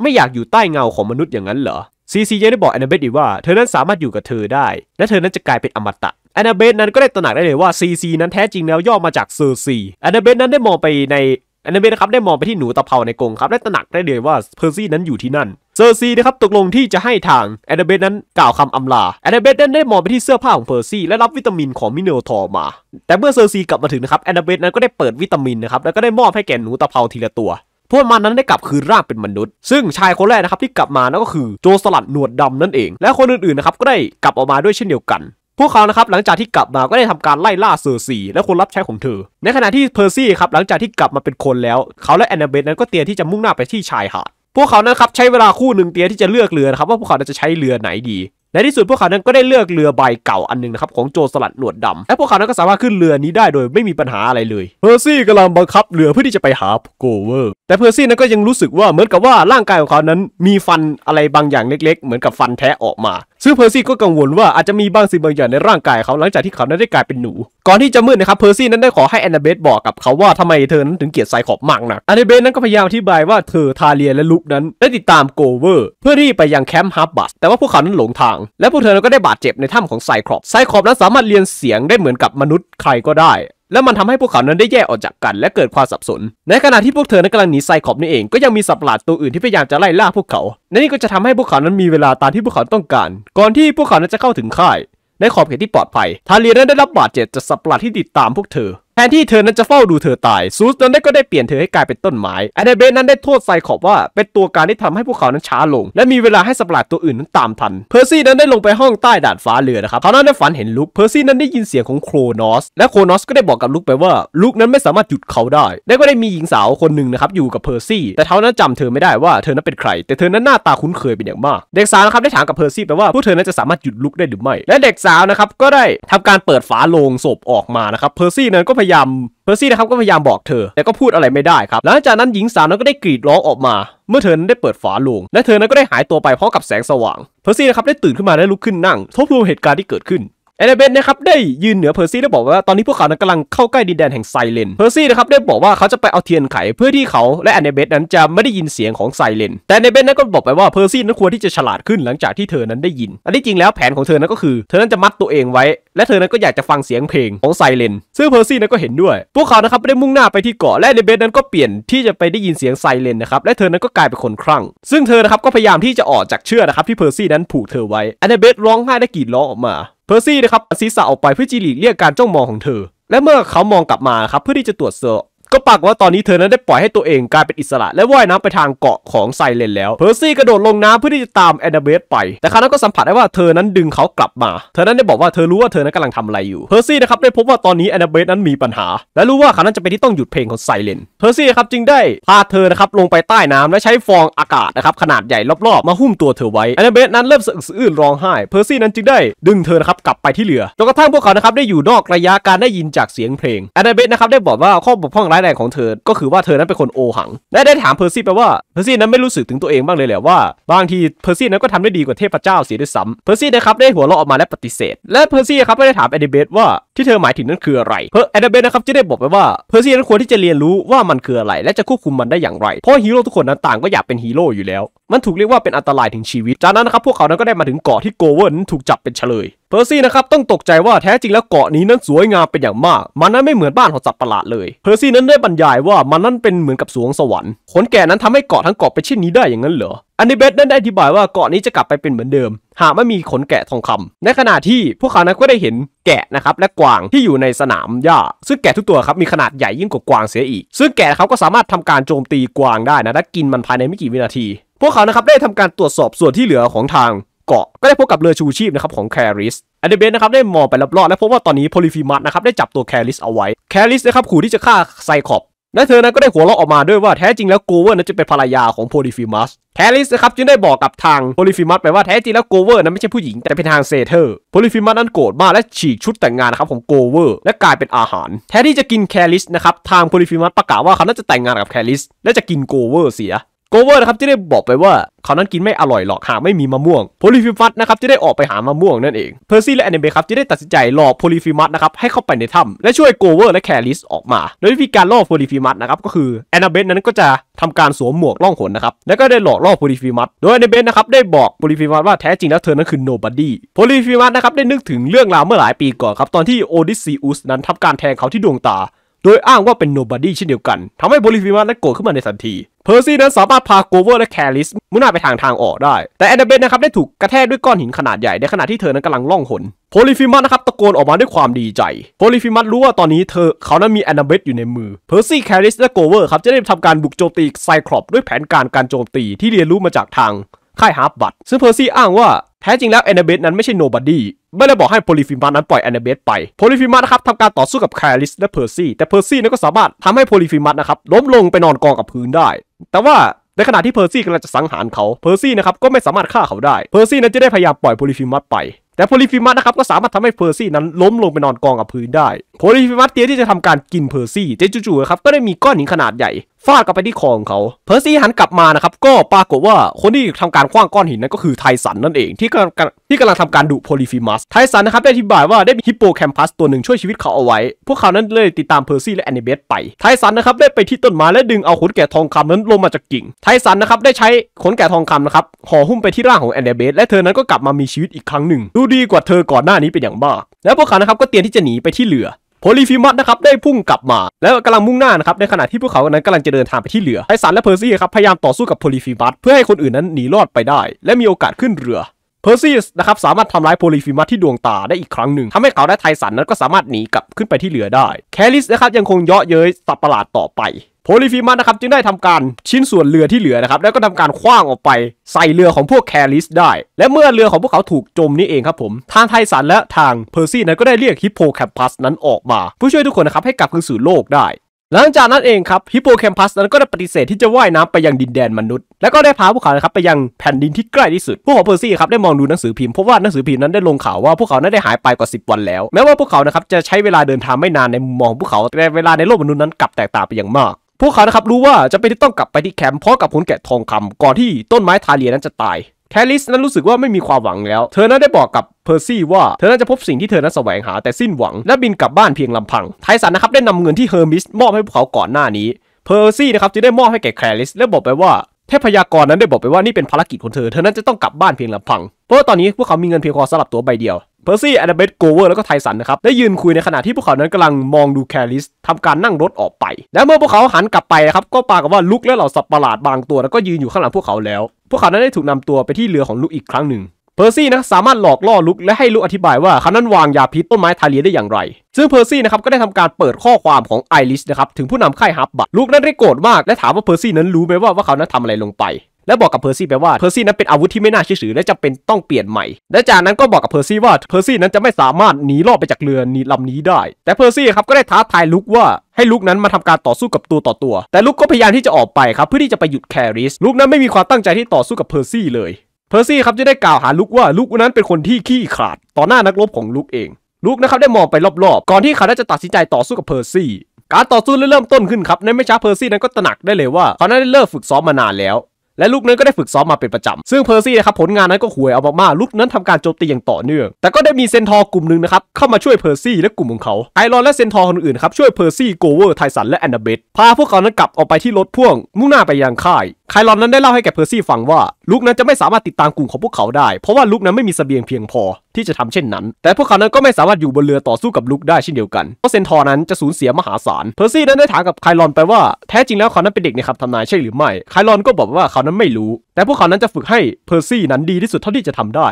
ไม่อยากอยู่ใต้เงาของมนุษย์อย่างนั้นเหรอซีซียังได้บอกแอนนาเบธอีกว่าเธอนั้นสามารถอยู่กับเธอได้ และเธอนั้นจะกลายเป็นอมตะแอนนาเบธนั้นก็ได้ตระหนักได้เลยว่าซีซีนั้นแท้จริงแล้วย่อมาจากเซอร์ซีแอนนาเบธนั้นได้มองไปในแอนนาเบธนะครับได้มองไปที่หนูตะเภาในกรงครับและตระหนักได้เลยว่าเพอร์ซี่นั้นอยู่ที่นั่นเซอร์ซีนะครับตกลงที่จะให้ทางแอนนาเบธนั้นกล่าวคำอำลาแอนนาเบธนั้นได้มองไปที่เสื้อผ้าของเพอร์ซี่และรับวิตามินของมิเนลทอมาแต่เมื่อเซอร์ซีกลับมาถึงนะครับแอนนาเบธนั้นก็ได้เปิดวิตามินนะครับแล้วก็ได้มอบให้แก่หนูตะเภาทีละตัวพวกมันนั้นได้กลับคืนร่างเป็นมนุษย์ ซึ่งชายคนแรกนะครับที่กลับมานั่นก็คือโจสลัดหนวดดำนั่นเอง และคนอื่น ๆ นะครับก็ได้กลับออกมาด้วยเช่นเดียวกัน พวกเขานะครับหลังจากที่กลับมาก็ได้ทำการไล่ล่าเซอร์ซีและคนรับใช้ของเธอ ในขณะที่เพอร์ซี่ครับหลังจากที่กลับมาเป็นคนแล้วเขาและแอนนาเบธนั้นก็เตรียมที่จะมุ่งหน้าไปที่ชายหาด พวกเขานั้นครับใช้เวลาคู่หนึ่งเตรียมที่จะเลือกเรือนะครับว่าพวกเขาจะใช้เรือไหนดี ในที่สุดพวกเขานั้นก็ได้เลือกเรือใบเก่าอันนึงนะครับของโจสลัดหนวดดำและพวกเขานั้นก็สามารถขึ้นเรือนี้ได้โดยไม่มีปัญหาอะไรเลยเพอร์ซี่กำลังบังคับเรือเพื่อที่จะไปหาโกเวอร์แต่เพอร์ซี่นั้นก็ยังรู้สึกว่าเหมือนกับว่าร่างกายของเขานั้น มีฟันอะไรบางอย่างเล็กๆ เหมือนกับฟันแท้ออกมาซึ่งเพอร์ซี่ก็กังวลว่า อาจจะมีบางสิ่งบางอย่างในร่างกายเขาหลังจากที่เขานั้นได้กลายเป็นหนู ก่อนที่จะมืดนะครับเพอร์ซี่นั้นได้ขอให้แอนนาเบธบอกกับเขาว่าทำไมเธอนั้นถึงเกลียดไซคอบมากนักแอนนาเบธนั้นก็พยายามอธิบายว่าเธอทาเลียและลุกนั้นได้ติดตามโกเวอร์เพื่อที่ไปยังแคมป์ฮับบัสแต่ว่าพวกเขานั้นหลงทาง และพวกเธอนั้นก็ได้บาดเจ็บในถ้ำของไซคอบไซคอบนั้นสามารถเรียนเสียงได้เหมือนกับมนุษย์ใครก็ได้และมันทำให้พวกเขานั้นได้แยกออกจากกัน และเกิดความสับสน ในขณะที่พวกเธอนั้นกำลังหนีไซคอบนี่เองก็ยังมีสัตว์ประหลาดตัวอื่นที่พยายามจะไล่ล่าพวกเขาและนี่ก็จะทำให้พวกเขานั้นมีเวลาตามที่พวกเขาต้องการ ก่อนที่พวกเขานั้นจะเข้าถึงค่าย ในขอบเขตที่ปลอดภัย ทาเลียนั้นได้รับบาดเจ็บจากสัตว์ประหลาดที่ติดตามพวกเธอแทนที่เธอนั้นจะเฝ้าดูเธอตายซูสนั้นได้ก็ได้เปลี่ยนเธอให้กลายเป็นต้นไม้อเดเบนนั้นได้โทษไซขอบว่าเป็นตัวการที่ทำให้พวกเขานั้นช้าลง และมีเวลาให้สปาล์ดตัวอื่นนั้นตามทันเพอร์ซี่นั้นได้ลงไปห้องใต้ดาดฟ้าเรือนะครับเขานั้นได้ฝันเห็นลุกเพอร์ซี่นั้นได้ยินเสียงของโครนอสและโครนอสก็ได้บอกกับลุกไปว่าลุกนั้นไม่สามารถหยุดเขาได้ได้ก็ได้มีหญิงสาวคนหนึ่งนะครับอยู่กับเพอร์ซี่แต่เขานั้นจำเธอไม่ได้ว่าเธอนั้นเป็นใคร แต่เธอนั้นหน้าตาคุ้นเคยเป็นอย่างมาก เด็กสาวนะครับได้ถามกับเพอร์ซี่ไปว่าพวกเธอนั้นจะสามารถหยุดลุกได้หรือไม่และเด็กสาวนะครับก็ได้ทำการเปิดฝาโลงศพออกมานะครับเพอร์ซี่นั้นก็พยยายามเพอร์ซี่นะครับก็พยายามบอกเธอแต่ก็พูดอะไรไม่ได้ครับหลังจากนั้นหญิงสาวนั้นก็ได้กรีดร้องออกมา เมื่อเธอนั้นได้เปิดฝาลง และเธอนั้นก็ได้หายตัวไปพร้อมกับแสงสว่างเพอร์ซี่นะครับได้ตื่นขึ้นมาและลุกขึ้นนั่งทบทวนเหตุการณ์ที่เกิดขึ้นเอเนเบนนะครับได้ยืนเหนือเพอร์ซี่และบอกว่าตอนนี้พวกเขานั้นกำลังเข้าใกล้ดินแดนแห่งไซเลนเพอร์ซี่นะครับได้บอกว่าเขาจะไปเอาเทียนไขเพื่อที่เขาและแอนเนเบสนั้นจะไม่ได้ยินเสียงของไซเลนแต่แอนเนเบสนั้นก็บอกไปว่าเพอร์ซี่นั้นควรที่จะฉลาดขึ้นหลังจากที่เธอนั้นได้ยิน อันที่จริงแล้วแผนของเธอนั้นก็คือ เธอนั้นจะมัดตัวเองไว้และเธอนั้นก็อยากจะฟังเสียงเพลงของไซเลนซึ่งเพอร์ซี่นั้นก็เห็นด้วย พวกเขานะครับได้มุ่งหน้าไปที่เกาะและเดเบสนั้นก็เปลี่ยนที่จะไปได้ยินเสียงไซเลนนะครับและเธอนั้นก็กลายเป็นคนคลั่ง ซึ่งเธอนะครับก็พยายามที่จะออกจากเชือกนะครับที่เพอร์ซี่นั้นผูกเธอไว้นเดเบสร้องไห้และกรีดร้องออกมาเพอร์ซี่นะครับศีรษะออกไปเพื่อจีรีเรียกการจ้องมองของเธอและเมื่อเขามองกลับมาครับเพื่อที่จะตรวจสอบก็ปากว่าตอนนี้เธอนั้นได้ปล่อยให้ตัวเองกลายเป็นอิสระ และว่ายน้ำไปทางเกาะของไซเลนแล้วเพอร์ซี่กระโดดลงน้ำเพื่อที่จะตามแอนนาเบธไป แต่ครั้นั้นก็สัมผัสได้ว่าเธอนั้นดึงเขากลับมา เธอนั้นได้บอกว่าเธอรู้ว่าเธอนั้นกำลังทำอะไรอยู่เพอร์ซี่นะครับได้พบว่าตอนนี้แอนนาเบธนั้นมีปัญหา และรู้ว่าครั้นั้นจะเป็นที่ต้องหยุดเพลงของไซเลนเพอร์ซี่ครับจึงได้พาเธอนะครับลงไปใต้น้ำและใช้ฟองอากาศนะครับขนาดใหญ่รอบๆมาหุ้มตัวเธอไว้แอนนาเบธนั้นเริ่มสะอึกสะอื้นร้องไห้เพอร์ซี่นั้นจึงได้ดึงเธอนะครับกลับไปที่เรือจนกระทั่งพวกเขานะครับได้อยู่นอกระยะการได้ยินจากเสียงเพลงแอนนาเบสนะครับได้บอกว่าข้อบกพร่องร้าายแรงของเธอ ก็คือว่าเธอนั้นเป็นคนโอหัง และได้ถามเพอร์ซี่ไปว่า เพอร์ซี่นั้นไม่รู้สึกถึงตัวเองบ้างเลยแหละว่า บางทีเพอร์ซี่นั้นก็ทำได้ดีกว่าเทพเจ้าเสียด้วยซ้ำเพอร์ซี่นะครับได้หัวเราะออกมาและปฏิเสธ และเพอร์ซี่ครับไม่ได้ถามแอนดเบตว่าที่เธอหมายถึงนั้นคืออะไร เพอร์แอนดเบตนะครับจะได้บอกไปว่า เพอร์ซี่นั้นควรที่จะเรียนรู้ว่ามันคืออะไรและจะควบคุมมันได้อย่างไร เพราะฮีโร่ทุกคนนั้นต่างก็อยากเป็นฮีโร่อยู่แล้ว มันถูกเรียกว่าเป็นอันตรายถึงชีวิต จากนั้นนะครับพวกเขานั้นก็ได้มาถึงเกาะที่โกเวิร์ถูกจับเป็นเฉลยเพอร์ซี่นะครับต้องตกใจว่าแท้จริงแล้วเกาะนี้นั้นสวยงามเป็นอย่างมาก มันนั้นไม่เหมือนบ้านของสัตว์ประหลาดเลยเพอร์ซี่นั้นได้บรรยายว่ามันนั้นเป็นเหมือนกับสวงสวรรค์ขนแก่นั้นทำให้เกาะทั้งเกาะเป็นเช่นนี้ได้อย่างนั้นเหรออันนี้เบสนั้นได้อธิบายว่าเกาะนี้จะกลับไปเป็นเหมือนเดิม หากไม่มีขนแกะทองคำ ในขณะที่พวกเขานั้นก็ได้เห็นแกะนะครับและกวางที่อยู่ในสนามหญ้าซึ่งแกะทุกตัวครับมีขนาดใหญ่ยิ่งกว่ากวางเสียอีกซึ่งแกะเขาก็สามารถทำการโจมตีกวางได้นะและกินมันภายในไม่กี่วินาที พวกเขานะครับได้ทำการตรวจสอบส่วนที่เหลือของทางกาะก็ได้พบกับเรือชูชีพนะครับของแคริส อันเดเบสนะครับได้มองไปรอบๆ และพบว่าตอนนี้โพลิฟีมัสนะครับได้จับตัวแคริสเอาไว้ แคริสนะครับขู่ที่จะฆ่าไซคอปและเธอนั้นก็ได้หัวเราะออกมาด้วยว่าแท้จริงแล้วโกเวอร์นั้นจะเป็นภรรยาของโพลิฟิมัสแคลิสนะครับจึงได้บอกกับทางโพลิฟิมัสไปว่าแท้จริงแล้วโกเวอร์นั้นไม่ใช่ผู้หญิง แต่เป็นทางเซเธอร์โพลิฟิมัสนั้นโกรธมากและฉีกชุดแต่งงานนะครับของโกเวอร์และกลายเป็นอาหาร แทนที่จะกินแคลิสนะครับทางโพลิฟิมัสประกาศว่าเขาน่าจะแต่งงานกับแคริสและจะกินโกเวอร์เสียโกเวอร์นะครับที่ได้บอกไปว่า เขานั้นกินไม่อร่อยหรอก หากไม่มีมะม่วงโพลิฟิมัสนะครับที่ได้ออกไปหามะม่วงนั่นเองเพอร์ซี่และแอนเนเบครับที่ได้ตัดสินใจหลอกโพลิฟิมัสนะครับให้เข้าไปในถ้ำและช่วยโกเวอร์และแคลิสออกมาโดยวิธีการล่อโพลิฟิมัสนะครับก็คือแอนนาเบสนั้นก็จะทำการสวมหมวกล่องหนนะครับแล้วก็ได้หลอกล่อโพลิฟิมัสโดยแอนนาเบสนะครับได้บอกโพลิฟิมัสว่าแท้จริงแล้วเธอนั้นคือโนบอดี้โพลิฟิมัสนะครับได้นึกถึงเรื่องราวเมื่อหลายปีก่อนครับตอนที่โอดิซีอุสนั้นทำการแทงเขาที่ดวงตาโดยอ้างว่าเป็นโนบอดี้เช่นเดียวกัน ทำให้โบลิฟิมานั้นโกรธขึ้นมาในทันที เพอร์ซี่นั้นสามารถพาโกเวอร์และแคลิส มุ่งหน้าไปทางทางออกได้ แต่แอนนาเบนนะครับได้ถูกกระแทกด้วยก้อนหินขนาดใหญ่ ในขณะที่เธอนั้นกำลังล่องหน โพลิฟิมัสนะครับตะโกนออกมาด้วยความดีใจ โพลิฟิมัสรู้ว่าตอนนี้เธอเขานั้นมีแอนนาเบตอยู่ในมือ เพอร์ซี่แคริสและโกเวอร์ครับจะได้ทำการบุกโจมตีไซคลอปด้วยแผนการการโจมตีที่เรียนรู้มาจากทางค่ายฮาร์บัตซึ่งเพอร์ซี่อ้างว่าแท้จริงแล้วแอนนาเบสนั้นไม่ใช่โนบอดี้ไม่ได้บอกให้โพลิฟิมัสนั้นปล่อยแอนนาเบสไป โพลิฟิมัสนะครับทำการต่อสู้กับแคลิสและเพอร์ซี่แต่เพอร์ซี่นั้นก็สามารถทำให้โพลิฟิมัสนะครับล้มลงไปนอนกองกับพื้นได้ แต่ว่าในขณะที่เพอร์ซี่กำลังจะสังหารเขา เพอร์ซี่นะครับก็ไม่สามารถฆ่าเขาได้ เพอร์ซี่นั้นจะได้พยายามปล่อยโพลิฟิมัสไป แต่โพลิฟิมัสนะครับก็สามารถทำให้เพอร์ซี่นั้นล้มลงไปนอนกองกับพื้นได้ โพลิฟิมัสเตี้ยที่จะทำการกินเพอร์ซี่เจจูจูครับก็ได้มีก้อนหินขนาดใหญ่ฟาดกลับไปที่คอของเขา เพอร์ซี่หันกลับมานะครับ ก็ปรากฏว่าคนที่ทำการคว้างก้อนหิน นั้นก็คือไทสันนั่นเองที่กำลังที่กำลังทำการดุโพลิฟิมัส ไทสันนะครับได้อธิบายว่าได้มีฮิปโปแคมปัสตัวหนึ่งช่วยชีวิตเขาเอาไว้ พวกเขานั้นเลยติดตามเพอร์ซี่และแอนนิเบสไป ไทสันนะครับ ได้ไปที่ต้นไม้และดึงเอาขนแกะทองคำนั้นลงมาจากกิ่ง ไทสันนะครับ ได้ใช้ขนแกะทองคำนะครับห่อหุ้มไปที่ร่างของแอนนิเบสและเธอนั้นก็กลับมามีชีวิตอีกครั้งหนึ่ง ดูดีกว่าเธอก่อนหน้านี้เป็นอย่างมาก และพวกเขานะครับก็เตรียมที่จะหนีไปที่เลือโพลีฟิมัสนะครับได้พุ่งกลับมา แล้วกำลังมุ่งหน้านะครับในขณะที่พวกเขานั้นกำลังจะเดินทางไปที่เรือ ไทสันและเพอร์ซี่ครับพยายามต่อสู้กับโพลีฟิมัสเพื่อให้คนอื่นนั้นหนีรอดไปได้ และมีโอกาสขึ้นเรือเพอร์ซีสนะครับสามารถทำร้ายโพลิฟิมัสที่ดวงตาได้อีกครั้งหนึ่งทำให้เขาและไทสันนั้นก็สามารถหนีกลับขึ้นไปที่เรือได้ แคลิสนะครับยังคงเยาะเย้ยสับประหลาดต่อไปโพลิฟีมัสนะครับจึงได้ทำการชิ้นส่วนเรือที่เหลือนะครับแล้วก็ทำการคว้างออกไปใส่เรือของพวกแคลิสได้ และเมื่อเรือของพวกเขาถูกจมนี่เองครับผม ทางไทสันและทางเพอร์ซี่นั้นก็ได้เรียกฮิปโปแคมปัสนั้นออกมาเพื่อช่วยทุกคนนะครับให้กลับคืนสู่โลกได้ หลังจากนั้นเองครับฮิปโปแคมปัสนั้นก็ได้ปฏิเสธที่จะว่ายน้ำไปยังดินแดนมนุษย์และก็ได้พาพวกเขาครับไปยังแผ่นดินที่ใกล้ที่สุด พวกของเพอร์ซี่ครับได้มองดูหนังสือพิมพ์พบว่าหนังสือพิมพ์นั้นได้ลงข่าวว่าพวกเขานั้นได้หายไปกว่า 10 วันแล้ว แม้ว่าพวกเขานะครับจะใช้เวลาเดินทางไม่นานในมุมมองพวกเขาแต่เวลาในโลกมนุษย์นั้นกลับแตกต่างไปอย่างมากพวกเขานะครับรู้ว่าจะเป็นที่ต้องกลับไปที่แคมป์เพราะกับผลแกะทองคำ ก่อนที่ต้นไม้ทาเลียนั้นจะตายแคลิสนั้นรู้สึกว่าไม่มีความหวังแล้ว เธอนั้นได้บอกกับเพอร์ซี่ว่าเธอนั้นจะพบสิ่งที่เธอนั้นแสวงหา แต่สิ้นหวัง และบินกลับบ้านเพียงลำพัง ไทสันนะครับได้นำเงินที่เฮอร์มิสมอบให้พวกเขาก่อนหน้านี้เพอร์ซี่นะครับจึงได้มอบให้แก่แคลลิสและบอกไปว่าเทพยากรนั้นได้บอกไปว่านี่เป็นภารกิจของเธอ เธอนั้นจะต้องกลับบ้านเพียงลำพัง เพราะว่าตอนนี้พวกเขามีเงินเพียงพอสำหรับตัวใบเดียว เพอร์ซี่แอาเบตโกเวอร์แล้วก็ไทสันนะครับได้ยืนคุยในขณะที่พวกเขานั้นกำลังมองดูแคลิสทำการนั่งรถออกไป และเมื่อพวกเขาหันกลับไปนะครับก็ปรากฏว่าลุกและเหล่าสัตว์ประหลาดบางตัวแล้วก็ยืนอยู่ข้างหลังพวกเขาแล้ว พวกเขานั้นได้ถูกนำตัวไปที่เรือของลุกอีกครั้งหนึ่งเพอร์ซี่นะสามารถหลอกล่อลุกและให้ลุกอธิบายว่าเขานั้นวางยาพิษต้นไม้ทาเลียได้อย่างไรซึ่งเพอร์ซี่นะครับก็ได้ทำการเปิดข้อความของไอริสนะครับถึงผู้นำค่ายฮับบัตลุกนั้นได้โกรธมากและถามว่าเพอร์ซี่นั้นรู้ไหมว่าว่าเขานั้นทำอะไรลงไปและบอกกับเพอร์ซี่ไปว่าเพอร์ซี่นั้นเป็นอาวุธที่ไม่น่าเชื่อถือและจะเป็นต้องเปลี่ยนใหม่ และจากนั้นก็บอกกับเพอร์ซี่ว่าเพอร์ซี่นั้นจะไม่สามารถหนีรอดไปจากเรือนี้ลำนี้ได้แต่เพอร์ซี่ครับก็ได้ท้าทายลุกว่าให้ลุกนั้นมาทำการต่อสู้กับตัวต่อตัวแต่ลุกก็พยายามที่จะออกไปครับเพื่อที่จะไปหยุดแคริสลุกนั้นไม่มีความตั้งใจที่ต่อสู้กับเพอร์ซี่เลยเพอร์ซี่ครับจะได้กล่าวหาลุกว่าลุกนั้นเป็นคนที่ขี้ขลาด ต่อหน้านักรบของลุกเองลุกนะครับได้มองไปรอบๆก่อนที่เขาจะตัดสินใจต่อสู้กับเพอร์ซี่การต่อสู้เริ่มต้นขึ้นครับในไม่ช้าเพอร์ซี่นั้นก็ตระหนักได้เลยว่าเขานั้นได้เลิกฝึกซ้อมมานานแล้วและลูกนั้นก็ได้ฝึกซ้อมมาเป็นประจำซึ่งเพอร์ซี่นะครับผลงานนั้นก็ห่วยเอามากาลูกนั้นทำการโจมตีอย่างต่อเนื่องแต่ก็ได้มีเซนทอร์กลุ่มหนึ่งนะครับเข้ามาช่วยเพอร์ซี่และกลุ่มของเขาไอรอนและเซนทอร์คนอื่นครับช่วยเพอร์ซี่โกเวอร์ไทสันและแอนนาเบตพาพวกเขานั้นกลับออกไปที่รถพ่วงมุ่งหน้าไปยังค่ายไคลอนนั้นได้เล่าให้แก่เพอร์ซี่ฟังว่าลูกนั้นจะไม่สามารถติดตามกลุ่มของพวกเขาได้เพราะว่าลูกนั้นไม่มีสเสบียงเพียงพอที่จะทำเช่นนั้น แต่พวกเขานั้นก็ไม่สามารถอยู่บนเรือต่อสู้กับลูกได้เช่นเดียวกันเพราะเซนทอร์นั้นจะสูญเสียมหาศาลเพอร์ซี่นั้นได้ถามกับไคลอนไปว่าแท้จริงแล้วเขานั้นเป็นเด็กในคำทำนายใช่หรือไม่ไคลอนก็บอกว่าเขานั้นไม่รู้ แต่พวกเขานั้นจะฝึกให้เพอร์ซี่นั้นดีที่สุดเท่าที่จะทำได้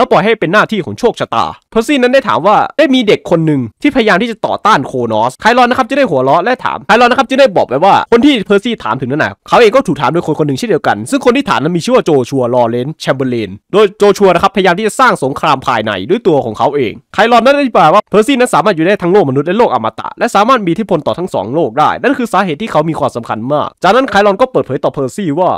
แล้วปล่อยให้เป็นหน้าที่ของโชคชะตา เพอร์ซี่นั้นได้ถามว่าได้มีเด็กคนหนึ่งที่พยายามที่จะต่อต้านโคนอสไคลอนนะครับจะได้หัวเราะและถามไคลอนนะครับจะได้บอกไปว่าคนที่เพอร์ซี่ถามถึงนั่นนะเขาเองก็ถูกถามโดยคนคนหนึ่งเช่นเดียวกัน ซึ่งคนที่ถามนั้นมีชื่อว่าโจชัว ลอเรนแชมเบอร์เลนโดยโจชัวนะครับ พยายามที่จะสร้างสงครามภายในด้วยตัวของเขาเอง ไคลอนนั้นได้บอกว่าเพอร์ซี่นั้นสามารถอยู่ได้ทั้งโลกมนุษย์และโลกอมตะและสามารถมีอิทธิพลต่อทั้งสองโลกได้ นั่นคือสาเหตุที่เขามีความสำคัญมาก จากนั้นไคลอนก็เปิดเผยต่อเพอร์ซี่ว่า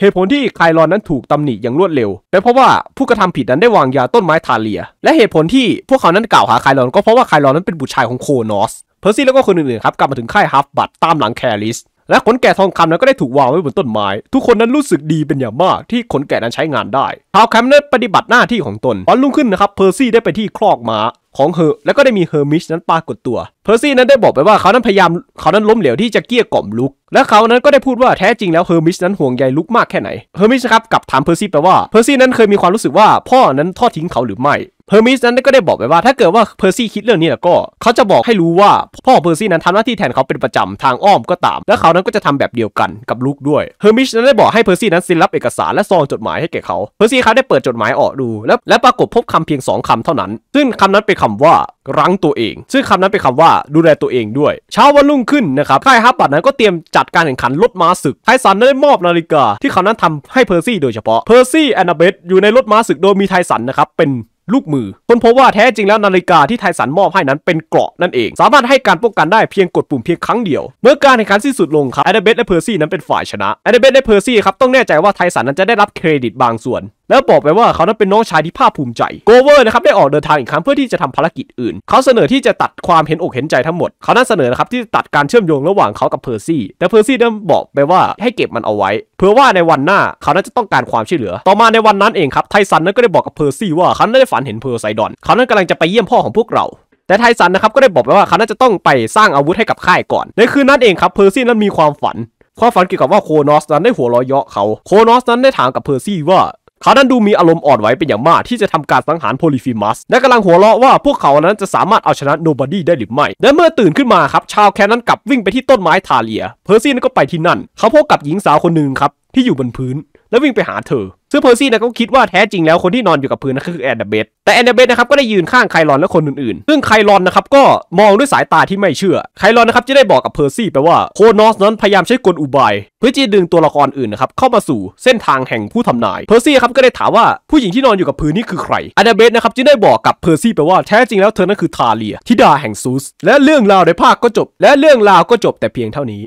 เหตุผลที่ไคลอนนั้นถูกตำหนิอย่างรวดเร็วเป็นเพราะว่าผู้กระทำผิดนั้นได้วางยาต้นไม้ทาเลีย และเหตุผลที่พวกเขานั้นกล่าวหาไคลอน ก็เพราะว่าไคลอนนั้นเป็นบุตรชายของโคนอสเพอร์ซี่แล้วก็คนอื่น ๆ ครับกลับมาถึงค่ายฮัฟบัตตามหลังแคลิส และขนแกะทองคำนั้นก็ได้ถูกวางไว้บนต้นไม้ ทุกคนนั้นรู้สึกดีเป็นอย่างมากที่ขนแกะนั้นใช้งานได้ ทาวแคมป์นั้นปฏิบัติหน้าที่ของตนวันรุ่งขึ้นนะครับเพอร์ซี่ได้ไปที่คลอกม้าของเฮอแล้วก็ได้มีเฮอร์มิชนั้นปรากฏตัว เพอร์ซี่นั้นได้บอกไปว่าเขานั้นพยายาม เขานั้นล้มเหลวที่จะเกี้ยกล่อมลุก และเขานั้นก็ได้พูดว่าแท้จริงแล้วเฮอร์มิชนั้นห่วงใยลุกมากแค่ไหน เฮอร์มิชครับกลับถามเพอร์ซี่ไปว่าเพอร์ซี่นั้นเคยมีความรู้สึกว่า พ่อนั้นทอดทิ้งเขาหรือไม่เฮอร์มิสนั้นก็ได้บอกไปว่าถ้าเกิดว่าเพอร์ซี่คิดเรื่องนี้แล้วก็ เขาจะบอกให้รู้ว่า พ่อเพอร์ซี่นั้นทำหน้าที่แทนเขาเป็นประจำทางอ้อมก็ตาม และเขานั้นก็จะทำแบบเดียวกันกับลูกด้วยเฮอร์มิสนั้นได้บอกให้เพอร์ซี่นั้นซินรับเอกสารและซองจดหมายให้แก่เขาเพอร์ซี่เขาได้เปิดจดหมายออกดู และและปรากฏพบคำเพียง 2คำเท่านั้นซึ่งคำนั้นเป็นคาว่ารั้งตัวเอง ซึ่งคำนั้นเป็นคาว่าดูแลตัวเองด้วย เช้าวันรุ่งขึ้นนะครับค่ายฮับบัตนั้นก็เตรียมจัดการแข่งขันรถม้าศึก ไทสันได้มอบนาฬิกา ที่เขานั้นทำให้เพอร์ซี่โดยเฉพาะเพอร์ซี่แอนนาเบธอยู่ในรถม้าศึกโดยมีไทสันนะครับเป็นลูกมือคนพบว่าแท้จริงแล้วนาฬิกาที่ไทสันมอบให้นั้นเป็นเกราะนั่นเอง สามารถให้การป้องกันได้เพียงกดปุ่มเพียงครั้งเดียว เมื่อการแข่งขันสิ้นสุดลงครับแอดเบตและเพอร์ซี่นั้นเป็นฝ่ายชนะแอดเบตและเพอร์ซี่ครับต้องแน่ใจว่าไทสันนั้นจะได้รับเครดิตบางส่วนแล้วบอกไปว่าเขานั้นเป็นน้องชายที่ภาคภูมิใจ โกเวอร์นะครับได้ออกเดินทางอีกครั้งเพื่อที่จะทำภารกิจอื่น เขาเสนอที่จะตัดความเห็นอกเห็นใจทั้งหมด เขานั้นเสนอนะครับที่จะตัดการเชื่อมโยงระหว่างเขากับเพอร์ซี่ แต่เพอร์ซี่นั้นบอกไปว่าให้เก็บมันเอาไว้เพื่อว่าในวันหน้าเขานั้นจะต้องการความช่วยเหลือ ต่อมาในวันนั้นเองครับไทสันนั้นก็ได้บอกกับเพอร์ซี่ว่าเขาได้ฝันเห็นเพอร์ไซดอน เขานั้นกำลังจะไปเยี่ยมพ่อของพวกเรา แต่ไทสันนะครับก็ได้บอกไปว่าเขาน่าจะต้องไปสร้างอาวุธให้กับค่ายก่อนในคืนนั้นเองครับเพอร์ซี่นั้นมีความฝันความฝันเกี่ยวกับว่าโคนสนั้นได้หัวรอยเยาะเขาโคนสนั้นได้ถามกับเพอร์ซี่ว่าเขานั้นดูมีอารมณ์อ่อนไหวเป็นอย่างมากที่จะทำการสังหารโพลิฟิมัสและกำลังหัวเราะว่าพวกเขานั้นจะสามารถเอาชนะโนบอดี้ได้หรือไม่ และเมื่อตื่นขึ้นมาครับ ชาวแคนนั้นกลับวิ่งไปที่ต้นไม้ทาเลีย เพอร์ซี่นั้นก็ไปที่นั่น เขาพบกับหญิงสาวคนหนึ่งครับ ที่อยู่บนพื้นแล้ววิ่งไปหาเธอซึ่งเพอร์ซี่นะก็คิดว่าแท้จริงแล้วคนที่นอนอยู่กับพื้นนั่นคือแอนนาเบธแต่แอนนาเบธนะครับก็ได้ยืนข้างไคลอนและคนอื่นๆซึ่งไคลอนนะครับก็มองด้วยสายตาที่ไม่เชื่อ ไคลอนนะครับจะได้บอกกับเพอร์ซี่ไปว่าโคนอสนั้นพยายามใช้กลอุบาย เพื่อจะดึงตัวละครอื่นนะครับเข้ามาสู่เส้นทางแห่งผู้ทำนายเพอร์ซี่ครับก็ได้ถามว่าผู้หญิงที่นอนอยู่กับพื้นนี่คือใครแอนนาเบธนะครับจึงได้บอกกับเพอร์ซี่ไปว่าแท้จริงแล้วเธอนั้นคือทาเลียธิดาแห่งซูสและเรื่องราวในภาคก็จบ และเรื่องราวก็จบแต่เพียงเท่านี้